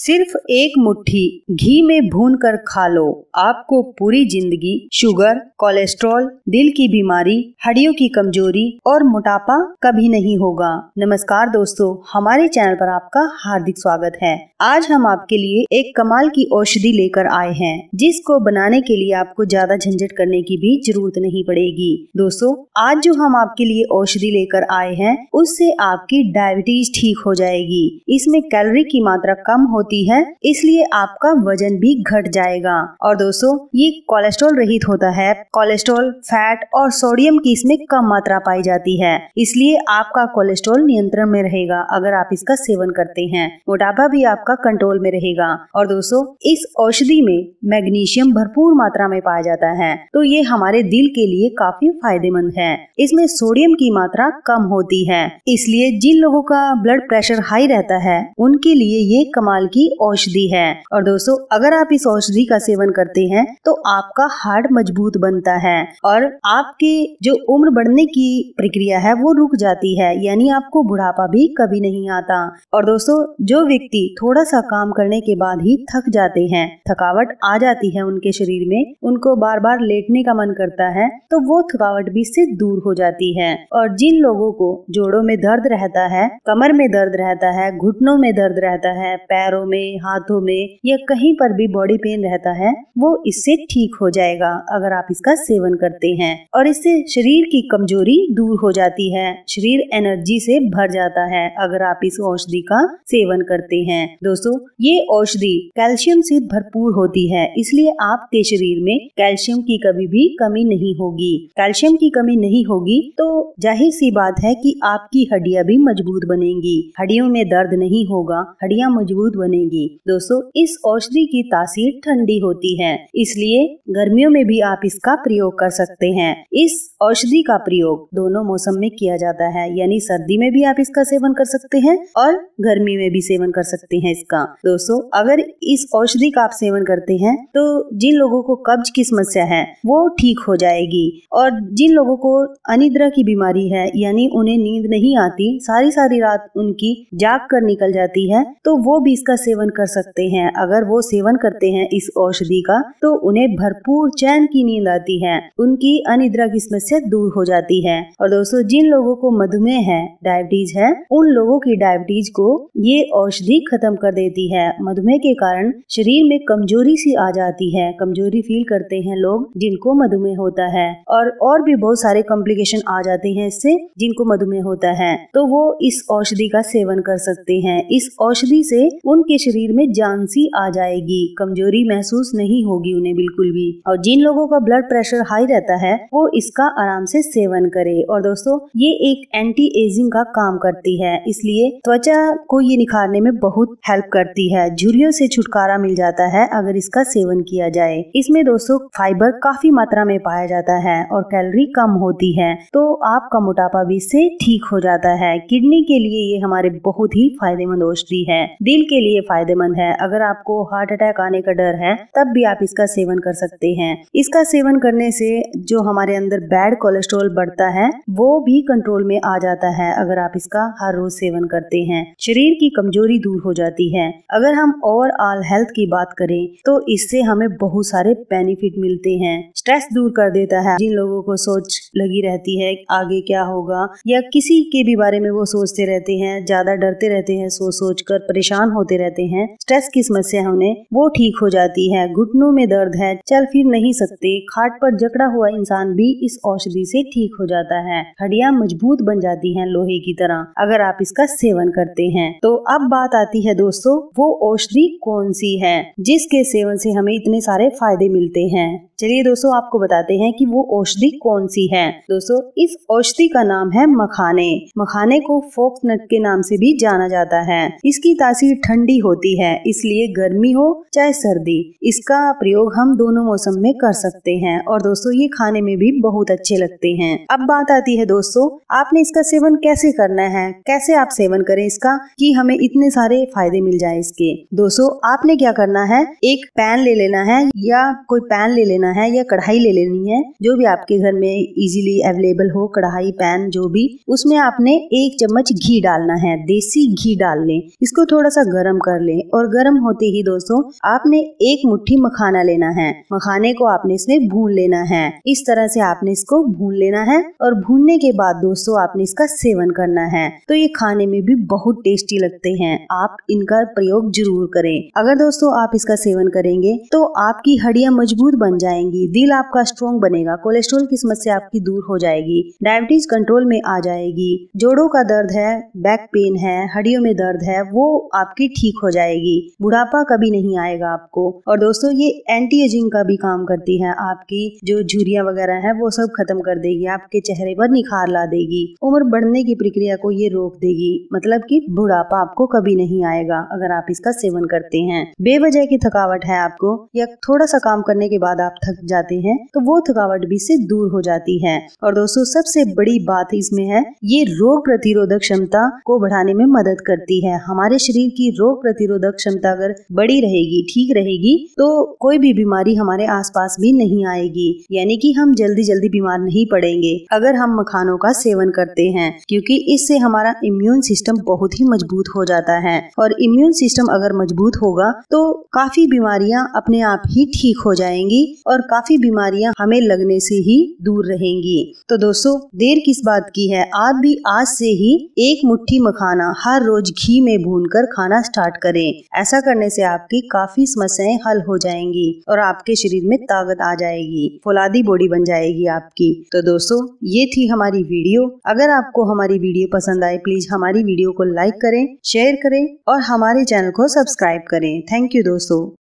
सिर्फ एक मुट्ठी घी में भून कर खा लो आपको पूरी जिंदगी शुगर कोलेस्ट्रॉल दिल की बीमारी हड्डियों की कमजोरी और मोटापा कभी नहीं होगा नमस्कार दोस्तों हमारे चैनल पर आपका हार्दिक स्वागत है आज हम आपके लिए एक कमाल की औषधि लेकर आए हैं जिसको बनाने के लिए आपको ज्यादा झंझट करने की भी जरूरत नहीं पड़ेगी दोस्तों आज जो हम आपके लिए औषधि लेकर आए हैं उससे आपकी डायबिटीज ठीक हो जाएगी इसमें कैलोरी की मात्रा कम होती होती है इसलिए आपका वजन भी घट जाएगा और दोस्तों ये कोलेस्ट्रॉल रहित होता है कोलेस्ट्रॉल फैट और सोडियम की इसमें कम मात्रा पाई जाती है इसलिए आपका कोलेस्ट्रॉल नियंत्रण में रहेगा अगर आप इसका सेवन करते हैं मोटापा भी आपका कंट्रोल में रहेगा और दोस्तों इस औषधि में मैग्नीशियम भरपूर मात्रा में पाया जाता है तो ये हमारे दिल के लिए काफी फायदेमंद है इसमें सोडियम की मात्रा कम होती है इसलिए जिन लोगों का ब्लड प्रेशर हाई रहता है उनके लिए ये कमाल की की औषधि है और दोस्तों अगर आप इस औषधि का सेवन करते हैं तो आपका हार्ट मजबूत बनता है और आपके जो उम्र बढ़ने की प्रक्रिया है वो रुक जाती है यानी आपको बुढ़ापा भी कभी नहीं आता और दोस्तों जो व्यक्ति थोड़ा सा काम करने के बाद ही थक जाते हैं थकावट आ जाती है उनके शरीर में उनको बार बार लेटने का मन करता है तो वो थकावट भी इससे दूर हो जाती है और जिन लोगों को जोड़ों में दर्द रहता है कमर में दर्द रहता है घुटनों में दर्द रहता है पैरों पैरों में हाथों में या कहीं पर भी बॉडी पेन रहता है वो इससे ठीक हो जाएगा अगर आप इसका सेवन करते हैं और इससे शरीर की कमजोरी दूर हो जाती है शरीर एनर्जी से भर जाता है अगर आप इस औषधि का सेवन करते हैं दोस्तों ये औषधि कैल्शियम से भरपूर होती है इसलिए आपके शरीर में कैल्शियम की कभी भी कमी नहीं होगी कैल्शियम की कमी नहीं होगी तो जाहिर सी बात है कि आपकी हड्डियां भी मजबूत बनेंगी हड्डियों में दर्द नहीं होगा हड्डियां मजबूत बने बनेगी दोस्तों इस औषधि की तासीर ठंडी होती है इसलिए गर्मियों में भी आप इसका प्रयोग कर सकते हैं इस औषधि का प्रयोग दोनों मौसम में किया जाता है यानी सर्दी में भी आप इसका सेवन कर सकते हैं और गर्मी में भी सेवन कर सकते हैं इसका दोस्तों अगर इस औषधि का आप सेवन करते हैं तो जिन लोगों को कब्ज की समस्या है वो ठीक हो जाएगी और जिन लोगों को अनिद्रा की बीमारी है यानी उन्हें नींद नहीं आती सारी सारी रात उनकी जाग कर निकल जाती है तो वो भी इसका सेवन कर सकते हैं अगर वो सेवन करते हैं इस औषधि का तो उन्हें भरपूर चैन की नींद आती है उनकी अनिद्रा की समस्या दूर हो जाती है और दोस्तों जिन लोगों को मधुमेह है डायबिटीज है उन लोगों की डायबिटीज को ये औषधि खत्म कर देती है मधुमेह के कारण शरीर में कमजोरी सी आ जाती है कमजोरी फील करते हैं लोग जिनको मधुमेह होता है और और भी बहुत सारे कॉम्प्लिकेशन आ जाते हैं इससे जिनको मधुमेह होता है तो वो इस औषधि का सेवन कर सकते हैं इस औषधि से उन के शरीर में जान सी आ जाएगी कमजोरी महसूस नहीं होगी उन्हें बिल्कुल भी और जिन लोगों का ब्लड प्रेशर हाई रहता है वो इसका आराम से सेवन करे और दोस्तों ये एक एंटी एजिंग का काम करती है इसलिए त्वचा को ये निखारने में बहुत हेल्प करती है झुरियों से छुटकारा मिल जाता है अगर इसका सेवन किया जाए इसमें दोस्तों फाइबर काफी मात्रा में पाया जाता है और कैलोरी कम होती है तो आपका मोटापा भी इससे ठीक हो जाता है किडनी के लिए ये हमारे बहुत ही फायदेमंद औषधि है दिल के लिए लिए फायदेमंद है अगर आपको हार्ट अटैक आने का डर है तब भी आप इसका सेवन कर सकते हैं इसका सेवन करने से जो हमारे अंदर बैड कोलेस्ट्रोल बढ़ता है वो भी कंट्रोल में आ जाता है अगर आप इसका हर रोज सेवन करते हैं शरीर की कमजोरी दूर हो जाती है अगर हम ओवरऑल हेल्थ की बात करें तो इससे हमें बहुत सारे बेनिफिट मिलते हैं स्ट्रेस दूर कर देता है जिन लोगों को सोच लगी रहती है आगे क्या होगा या किसी के भी बारे में वो सोचते रहते हैं ज्यादा डरते रहते हैं सोच सोच कर परेशान होते रहते रहते हैं स्ट्रेस की समस्या है उन्हें वो ठीक हो जाती है घुटनों में दर्द है चल फिर नहीं सकते खाट पर जकड़ा हुआ इंसान भी इस औषधि से ठीक हो जाता है हड्डियां मजबूत बन जाती हैं लोहे की तरह अगर आप इसका सेवन करते हैं तो अब बात आती है दोस्तों वो औषधि कौन सी है जिसके सेवन से हमें इतने सारे फायदे मिलते हैं चलिए दोस्तों आपको बताते हैं कि वो औषधि कौन सी है दोस्तों इस औषधि का नाम है मखाने मखाने को फोक्स नट के नाम से भी जाना जाता है इसकी तासीर ठंडी होती है इसलिए गर्मी हो चाहे सर्दी इसका प्रयोग हम दोनों मौसम में कर सकते हैं और दोस्तों ये खाने में भी बहुत अच्छे लगते हैं अब बात आती है दोस्तों आपने इसका सेवन कैसे करना है कैसे आप सेवन करें इसका कि हमें इतने सारे फायदे मिल जाए इसके दोस्तों आपने क्या करना है एक पैन ले लेना है या कोई पैन ले लेना लेना है या कढ़ाई ले लेनी है जो भी आपके घर में इजीली अवेलेबल हो कढ़ाई पैन जो भी उसमें आपने एक चम्मच घी डालना है देसी घी डाल लें इसको थोड़ा सा गर्म कर लें और गर्म होते ही दोस्तों आपने एक मुट्ठी मखाना लेना है मखाने को आपने इसमें भून लेना है इस तरह से आपने इसको भून लेना है और भूनने के बाद दोस्तों आपने इसका सेवन करना है तो ये खाने में भी बहुत टेस्टी लगते हैं आप इनका प्रयोग जरूर करें अगर दोस्तों आप इसका सेवन करेंगे तो आपकी हड्डियां मजबूत बन जाए जाएंगी दिल आपका स्ट्रोंग बनेगा कोलेस्ट्रोल की समस्या आपकी दूर हो जाएगी डायबिटीज कंट्रोल में आ जाएगी जोड़ों का दर्द है बैक पेन है हड्डियों में दर्द है वो आपकी ठीक हो जाएगी बुढ़ापा कभी नहीं आएगा आपको और दोस्तों ये एंटी एजिंग का भी काम करती है आपकी जो झुरिया वगैरह है वो सब खत्म कर देगी आपके चेहरे पर निखार ला देगी उम्र बढ़ने की प्रक्रिया को ये रोक देगी मतलब की बुढ़ापा आपको कभी नहीं आएगा अगर आप इसका सेवन करते हैं बेवजह की थकावट है आपको या थोड़ा सा काम करने के बाद आप थक जाते हैं तो वो थकावट भी से दूर हो जाती है और दोस्तों सबसे बड़ी बात इसमें है ये रोग प्रतिरोधक क्षमता को बढ़ाने में मदद करती है हमारे शरीर की रोग प्रतिरोधक क्षमता अगर बड़ी रहेगी ठीक रहेगी तो कोई भी बीमारी हमारे आसपास भी नहीं आएगी यानी कि हम जल्दी जल्दी बीमार नहीं पड़ेंगे अगर हम मखानों का सेवन करते हैं क्योंकि इससे हमारा इम्यून सिस्टम बहुत ही मजबूत हो जाता है और इम्यून सिस्टम अगर मजबूत होगा तो काफी बीमारियां अपने आप ही ठीक हो जाएंगी और और काफी बीमारियां हमें लगने से ही दूर रहेंगी तो दोस्तों देर किस बात की है आप भी आज से ही एक मुट्ठी मखाना हर रोज घी में कर खाना स्टार्ट करें ऐसा करने से आपकी काफी समस्याएं हल हो जाएंगी और आपके शरीर में ताकत आ जाएगी फुलादी बॉडी बन जाएगी आपकी तो दोस्तों ये थी हमारी वीडियो अगर आपको हमारी वीडियो पसंद आए प्लीज हमारी वीडियो को लाइक करें शेयर करें और हमारे चैनल को सब्सक्राइब करें थैंक यू दोस्तों